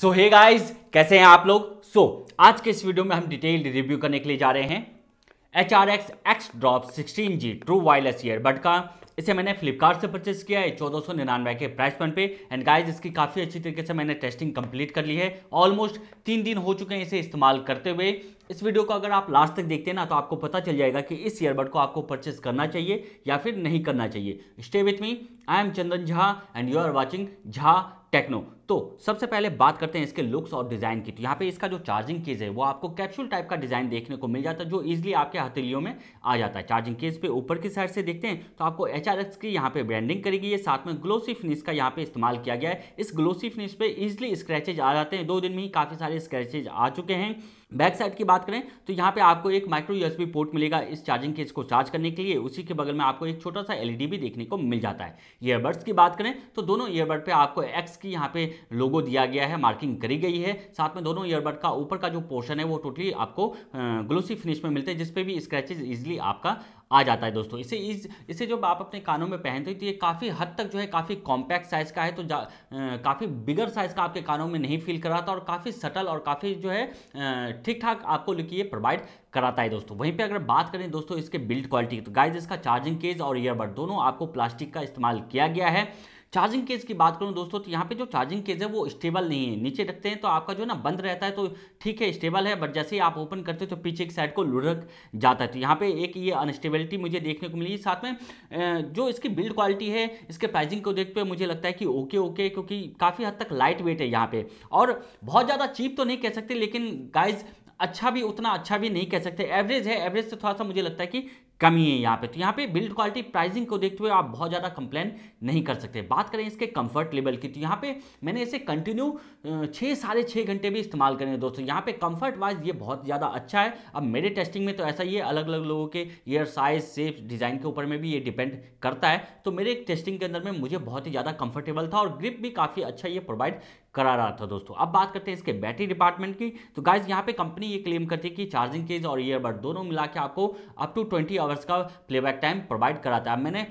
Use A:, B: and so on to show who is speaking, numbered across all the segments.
A: सो hey guys कैसे हैं आप लोग सो so, आज के इस वीडियो में हम डिटेल रिव्यू करने के लिए जा रहे हैं H R X X drop sixteen G true wireless earbud का इसे मैंने फ्लिपकार्ट से परचेस किया है चौदह सौ निन्यानवे के प्राइस पॉइंट पे एंड गाइस इसकी काफ़ी अच्छी तरीके से मैंने टेस्टिंग कंप्लीट कर ली है ऑलमोस्ट तीन दिन हो चुके हैं इसे इस्तेमाल करते हुए इस वीडियो को अगर आप लास्ट तक देखते हैं ना तो आपको पता चल जाएगा कि इस ईयरबड को आपको परचेस करना चाहिए या फिर नहीं करना चाहिए stay with me I am Chandan Jha and you are watching Jha techno तो सबसे पहले बात करते हैं इसके लुक्स और डिज़ाइन की तो यहाँ पे इसका जो चार्जिंग केस है वो आपको कैप्सूल टाइप का डिज़ाइन देखने को मिल जाता है जो इजीली आपके हथेलियों में आ जाता है चार्जिंग केस पे ऊपर की साइड से देखते हैं तो आपको एच की यहाँ पे ब्रांडिंग करेगी ये साथ में ग्लोसी फिनिश का यहाँ पे इस्तेमाल किया गया है इस ग्लोसी फिनिश पे ईजिली स्क्रैचेज आ जाते हैं दो दिन में ही काफ़ी सारे स्क्रैचेज आ चुके हैं बैक साइड की बात करें तो यहाँ पे आपको एक माइक्रो यूएसबी पोर्ट मिलेगा इस चार्जिंग केस को चार्ज करने के लिए उसी के बगल में आपको एक छोटा सा एलईडी e भी देखने को मिल जाता है ईयरबड्स की बात करें तो दोनों ईयरबड पे आपको एक्स की यहाँ पे लोगो दिया गया है मार्किंग करी गई है साथ में दोनों ईयरबड का ऊपर का जो पोर्शन है वो टोटली आपको ग्लोसी फिनिश में मिलते हैं जिसपे भी स्क्रैचेज इजिली आपका आ जाता है दोस्तों इसे इस इसे जब आप अपने कानों में पहनते हो तो ये काफ़ी हद तक जो है काफ़ी कॉम्पैक्ट साइज़ का है तो काफ़ी बिगर साइज़ का आपके कानों में नहीं फील कराता और काफ़ी सटल और काफ़ी जो है ठीक ठाक आपको लुक ये प्रोवाइड कराता है दोस्तों वहीं पे अगर बात करें दोस्तों इसके बिल्ड क्वालिटी तो गाइज इसका चार्जिंग केज और ईयरबड दोनों आपको प्लास्टिक का इस्तेमाल किया गया है चार्जिंग केस की बात करूँ दोस्तों तो यहाँ पे जो चार्जिंग केस है वो स्टेबल नहीं है नीचे रखते हैं तो आपका जो ना बंद रहता है तो ठीक है स्टेबल है बट जैसे ही आप ओपन करते हो तो पीछे की साइड को लुढ़क जाता है तो यहाँ पे एक ये अनस्टेबिलिटी मुझे देखने को मिली साथ में जो इसकी बिल्ड क्वालिटी है इसके प्राइजिंग को देखते हुए मुझे लगता है कि ओके ओके क्योंकि काफ़ी हद तक लाइट वेट है यहाँ पर और बहुत ज़्यादा चीप तो नहीं कह सकते लेकिन गाइज अच्छा भी उतना अच्छा भी नहीं कह सकते एवरेज है एवरेज से थोड़ा सा मुझे लगता है कि कमी है यहाँ पे तो यहाँ पे बिल्ड क्वालिटी प्राइसिंग को देखते हुए आप बहुत ज़्यादा कंप्लेन नहीं कर सकते बात करें इसके कंफर्ट लेवल की तो यहाँ पे मैंने इसे कंटिन्यू छः साढ़े छः घंटे भी इस्तेमाल करें दोस्तों यहाँ पे कंफर्ट वाइज ये बहुत ज़्यादा अच्छा है अब मेरे टेस्टिंग में तो ऐसा ही है अलग अलग लोगों के ईयर साइज सेफ डिज़ाइन के ऊपर में भी ये डिपेंड करता है तो मेरे टेस्टिंग के अंदर में मुझे बहुत ही ज़्यादा कंफर्टेबल था और ग्रिप भी काफ़ी अच्छा ये प्रोवाइड करा रहा था दोस्तों अब बात करते हैं इसके बैटरी डिपार्टमेंट की तो गाइज यहाँ पे कंपनी ये क्लेम करती है कि चार्जिंग केज और ईयरबड दोनों मिला के आपको अप टू ट्वेंटी आवर्स का प्लेबैक टाइम प्रोवाइड कराता है मैंने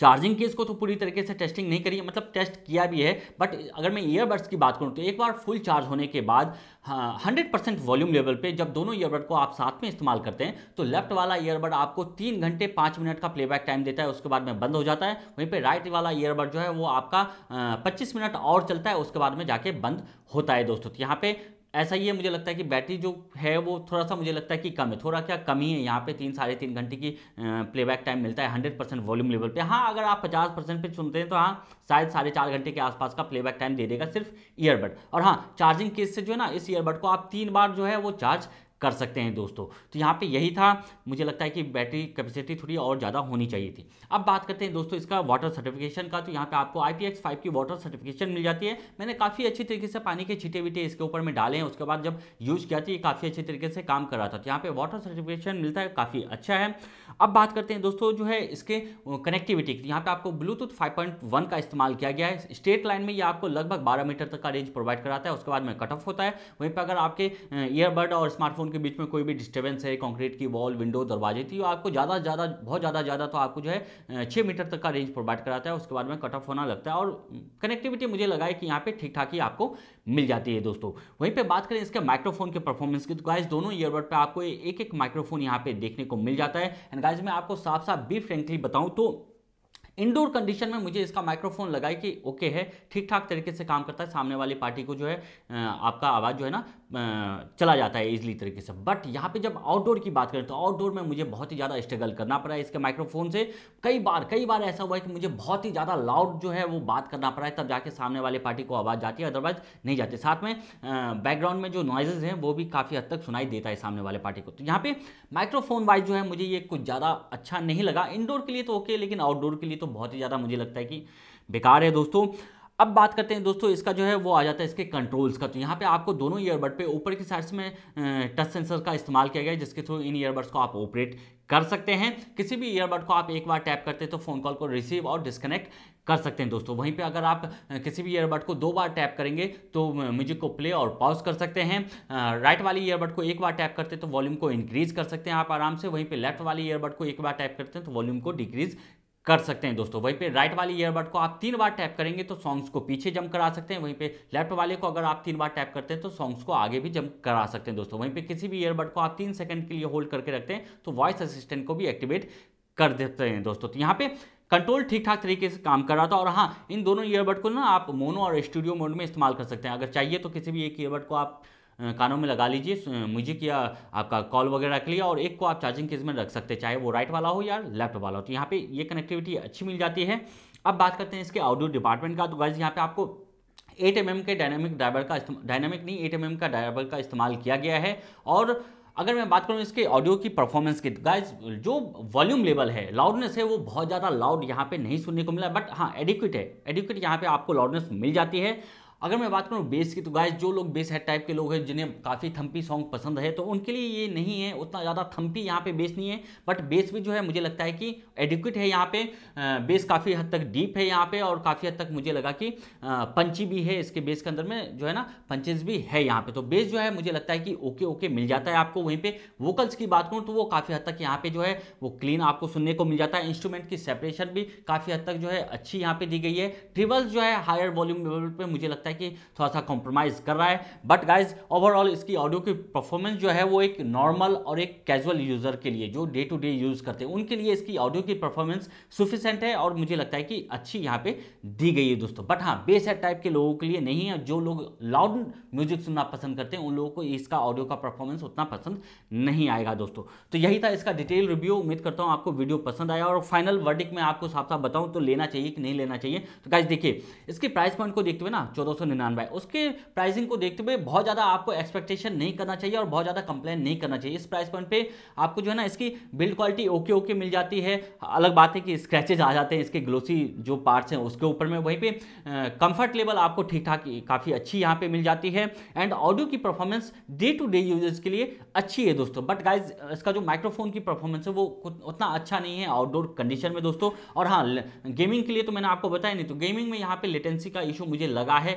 A: चार्जिंग केस को तो पूरी तरीके से टेस्टिंग नहीं करी मतलब टेस्ट किया भी है बट अगर मैं ईयरबड्स की बात करूँ तो एक बार फुल चार्ज होने के बाद हंड्रेड परसेंट वॉल्यूम लेवल पे जब दोनों ईयरबड को आप साथ में इस्तेमाल करते हैं तो लेफ्ट वाला ईयरबड आपको तीन घंटे पाँच मिनट का प्लेबैक टाइम देता है उसके बाद में बंद हो जाता है वहीं पर राइट वाला ईयरबड जो है वो आपका पच्चीस मिनट और चलता है उसके बाद में जाके बंद होता है दोस्तों तो यहाँ पे ऐसा ये मुझे लगता है कि बैटरी जो है वो थोड़ा सा मुझे लगता है कि कम है थोड़ा क्या कमी है यहाँ पे तीन साढ़े तीन घंटे की प्लेबैक टाइम मिलता है हंड्रेड परसेंट वॉल्यूम लेवल पे हाँ अगर आप पचास परसेंट पर सुनते हैं तो हाँ शायद साढ़े चार घंटे के आसपास का प्लेबैक टाइम दे देगा सिर्फ ईयरबड और हाँ चार्जिंग केस से जो है ना इस ईयरबड को आप तीन बार जो है वो चार्ज कर सकते हैं दोस्तों तो यहाँ पे यही था मुझे लगता है कि बैटरी कैपेसिटी थोड़ी और ज़्यादा होनी चाहिए थी अब बात करते हैं दोस्तों इसका वाटर सर्टिफिकेशन का तो यहाँ पे आपको आई पी एक्स फाइव की वाटर सर्टिफिकेशन मिल जाती है मैंने काफ़ी अच्छी तरीके से पानी के छिटे विटे इसके ऊपर में डाले हैं उसके बाद जब यूज़ किया था तो ये काफ़ी अच्छी तरीके से काम कर रहा था तो यहाँ पर वाटर सर्टिफिकेशन मिलता है काफ़ी अच्छा है अब बात करते हैं दोस्तों जो है इसके कनेक्टिविटी की तो यहाँ पर आपको ब्लूटूथ फाइव का इस्तेमाल किया गया है स्टेट लाइन में ये आपको लगभग बारह मीटर तक का रेंज प्रोवाइड कराता है उसके बाद में कट ऑफ होता है वहीं पर अगर आपके ईयरबड और स्मार्टफोन के बीच में कोई भी डिस्टर्बेंस है कंक्रीट की वॉल विंडो दरवाजे थी तो आपको ज़्यादा ज़्यादा बहुत ज़्यादा ज़्यादा तो आपको जो है छः मीटर तक का रेंज प्रोवाइड कराता है उसके बाद में कट ऑफ होना लगता है और कनेक्टिविटी मुझे लगा है कि यहाँ पे ठीक ठाक ही आपको मिल जाती है दोस्तों वहीं पर बात करें इसके माइक्रोफोन के परफॉर्मेंस की तो गाइज दोनों ईयरबड पर आपको एक एक माइक्रोफोन यहाँ पे देखने को मिल जाता है एंड गाइज मैं आपको साफ साफ बी फ्रेंकली बताऊँ तो इंडोर कंडीशन में मुझे इसका माइक्रोफोन लगाए कि ओके है ठीक ठाक तरीके से काम करता है सामने वाली पार्टी को जो है आपका आवाज़ जो है ना चला जाता है इजली तरीके से बट यहाँ पे जब आउटडोर की बात करें तो आउटडोर में मुझे बहुत ही ज़्यादा स्ट्रगल करना पड़ा है इसके माइक्रोफोन से कई बार कई बार ऐसा हुआ है कि मुझे बहुत ही ज़्यादा लाउड जो है वो बात करना पड़ा है तब जाके सामने वाले पार्टी को आवाज़ जाती है अदरवाइज नहीं जाती साथ में बैकग्राउंड में जो नॉइजेज हैं वो भी काफ़ी हद तक सुनाई देता है सामने वाले पार्टी को तो यहाँ पर माइक्रोफोन वाइज जो है मुझे ये कुछ ज़्यादा अच्छा नहीं लगा इनडोर के लिए तो ओके लेकिन आउटडोर के लिए तो दोस्तों बहुत ही ज़्यादा मुझे लगता है कि बेकार है दोस्तों अब बात करते हैं दोस्तों इसका जो है वो आ जाता है इसके कंट्रोल्स का तो यहाँ पे आपको दोनों ईयरबड पे ऊपर की साइड्स में टच सेंसर का इस्तेमाल किया गया है जिसके थ्रू इन ईयरबड्स को आप ऑपरेट कर सकते हैं किसी भी ईयरबड को आप एक बार टैप करते हैं तो फ़ोन कॉल को रिसीव और डिस्कनेक्ट कर सकते हैं दोस्तों वहीं पे अगर आप किसी भी ईयरबड को दो बार टैप करेंगे तो म्यूजिक को प्ले और पॉज कर सकते हैं राइट वाली ईयरबड को एक बार टैप करते हैं तो वॉल्यूम को इंक्रीज कर सकते हैं आप आराम से वहीं पे लेफ्ट वाली ईयरबड को एक बार टैप करते हैं तो वॉल्यूम को डिक्रीज कर सकते हैं दोस्तों वहीं पे राइट वाले ईयरबड को आप तीन बार टैप करेंगे तो सॉन्ग्स को पीछे जम करा सकते हैं वहीं पे लेफ्ट वाले को अगर आप तीन बार टैप करते हैं तो सॉन्ग्स को आगे भी जम करा सकते हैं दोस्तों वहीं पे किसी भी ईयरबड को आप तीन सेकंड के लिए होल्ड करके रखते हैं तो वॉइस असिस्टेंट को भी एक्टिवेट कर देते हैं दोस्तों तो यहाँ पे कंट्रोल ठीक ठाक तरीके से काम कर रहा था और हाँ इन दोनों ईयरबड को ना आप मोनो और स्टूडियो मोड में इस्तेमाल कर सकते हैं अगर चाहिए तो किसी भी एक ईयरबड को आप कानों में लगा लीजिए म्यूजिक या आपका कॉल वगैरह रख लिया और एक को आप चार्जिंग केस में रख सकते हैं चाहे वो राइट वाला हो या लेफ्ट वाला हो तो यहाँ पे ये कनेक्टिविटी अच्छी मिल जाती है अब बात करते हैं इसके ऑडियो डिपार्टमेंट का तो गाइज यहाँ पे आपको एट एम mm के डायनामिक ड्राइवर का डायनामिक नहीं एट एम mm का ड्राइवर का इस्तेमाल किया गया है और अगर मैं बात करूँ इसके ऑडियो की परफॉर्मेंस की गाइज तो जो वॉल्यूम लेवल है लाउडनेस है वो बहुत ज़्यादा लाउड यहाँ पे नहीं सुनने को मिला बट हाँ एडिक्विट है एडिक्विट यहाँ पे आपको लाउडनेस मिल जाती है अगर मैं बात करूँ बेस की तो गाइस जो लोग बेस हेड टाइप के लोग हैं जिन्हें काफ़ी थम्पी सॉन्ग पसंद है तो उनके लिए ये नहीं है उतना ज़्यादा थम्पी यहाँ पे बेस नहीं है बट बेस भी जो है मुझे लगता है कि एडिक्यूट है यहाँ पे बेस काफ़ी हद तक डीप है यहाँ पे और काफ़ी हद तक मुझे लगा कि पंची भी है इसके बेस के अंदर में जो है ना पंचेज भी है यहाँ पर तो बेस जो है मुझे लगता है कि ओके ओके मिल जाता है आपको वहीं पर वोकल्स की बात करूँ तो वो काफ़ी हद तक यहाँ पर जो है वो क्लीन आपको सुनने को मिल जाता है इंस्ट्रूमेंट की सेपरेशन भी काफ़ी हद तक जो है अच्छी यहाँ पर दी गई है ट्रिबल्स जो है हायर वॉल्यूम लेवल पर मुझे लगता सकता है कि थोड़ा सा कॉम्प्रोमाइज़ कर रहा है बट गाइज ओवरऑल इसकी ऑडियो की परफॉर्मेंस जो है वो एक नॉर्मल और एक कैजुअल यूज़र के लिए जो डे टू डे यूज़ करते हैं उनके लिए इसकी ऑडियो की परफॉर्मेंस सुफिशेंट है और मुझे लगता है कि अच्छी यहाँ पे दी गई है दोस्तों बट हाँ बेस हेड टाइप के लोगों के लिए नहीं है जो लोग लाउड म्यूजिक सुनना पसंद करते हैं उन लोगों को इसका ऑडियो का परफॉर्मेंस उतना पसंद नहीं आएगा दोस्तों तो यही था इसका डिटेल रिव्यू उम्मीद करता हूँ आपको वीडियो पसंद आया और फाइनल वर्डिक में आपको साफ साफ बताऊँ तो लेना चाहिए कि नहीं लेना चाहिए तो गाइज देखिए इसकी प्राइस पॉइंट को देखते हुए ना चौदह सौ उसके प्राइसिंग को देखते हुए बहुत ज़्यादा आपको एक्सपेक्टेशन नहीं करना चाहिए और बहुत ज़्यादा कंप्लेन नहीं करना चाहिए इस प्राइस पॉइंट पे आपको जो है ना इसकी बिल्ड क्वालिटी ओके ओके मिल जाती है अलग बात है कि स्क्रैचेज आ जाते हैं इसके ग्लोसी जो पार्ट्स हैं उसके ऊपर में वहीं पे कंफर्ट लेवल आपको ठीक ठाक काफ़ी अच्छी यहाँ पे मिल जाती है एंड ऑडियो की performance day to day users के लिए अच्छी है दोस्तों बट गाइज इसका जो माइक्रोफोन की परफॉर्मेंस है वो उतना अच्छा नहीं है आउटडोर कंडीशन में दोस्तों और हाँ गेमिंग के लिए तो मैंने आपको बताया नहीं तो गेमिंग में यहाँ पे लेटेंसी का इशू मुझे लगा है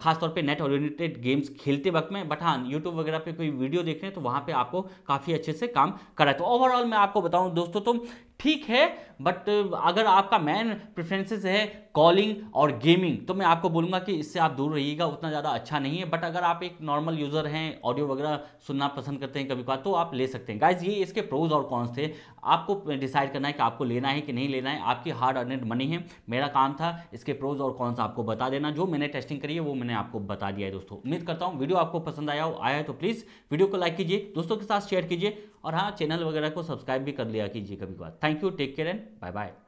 A: खासतौर पे नेट ओरिएंटेड गेम्स खेलते वक्त में बट हाँ यूट्यूब वगैरह पे कोई वीडियो देख रहे हैं तो वहाँ पे आपको काफ़ी अच्छे से काम करा तो ओवरऑल मैं आपको बताऊँ दोस्तों तो ठीक है बट अगर आपका मेन प्रेफरेंसेस है कॉलिंग और गेमिंग तो मैं आपको बोलूँगा कि इससे आप दूर रहिएगा उतना ज़्यादा अच्छा नहीं है बट अगर आप एक नॉर्मल यूज़र हैं ऑडियो वगैरह सुनना पसंद करते हैं कभी कभार तो आप ले सकते हैं गाइज ये इसके प्रोज और कौन थे आपको डिसाइड करना है कि आपको लेना है कि नहीं लेना है आपकी हार्ड अर्निड मनी है मेरा काम था इसके प्रोज और कॉन्स आपको बता देना जो मैंने टेस्टिंग करी चाहिए वो मैंने आपको बता दिया है दोस्तों उम्मीद करता हूँ वीडियो आपको पसंद आया हो आया तो प्लीज़ वीडियो को लाइक कीजिए दोस्तों के साथ शेयर कीजिए और हाँ चैनल वगैरह को सब्सक्राइब भी कर लिया कीजिए कभी बार thank you take care and bye bye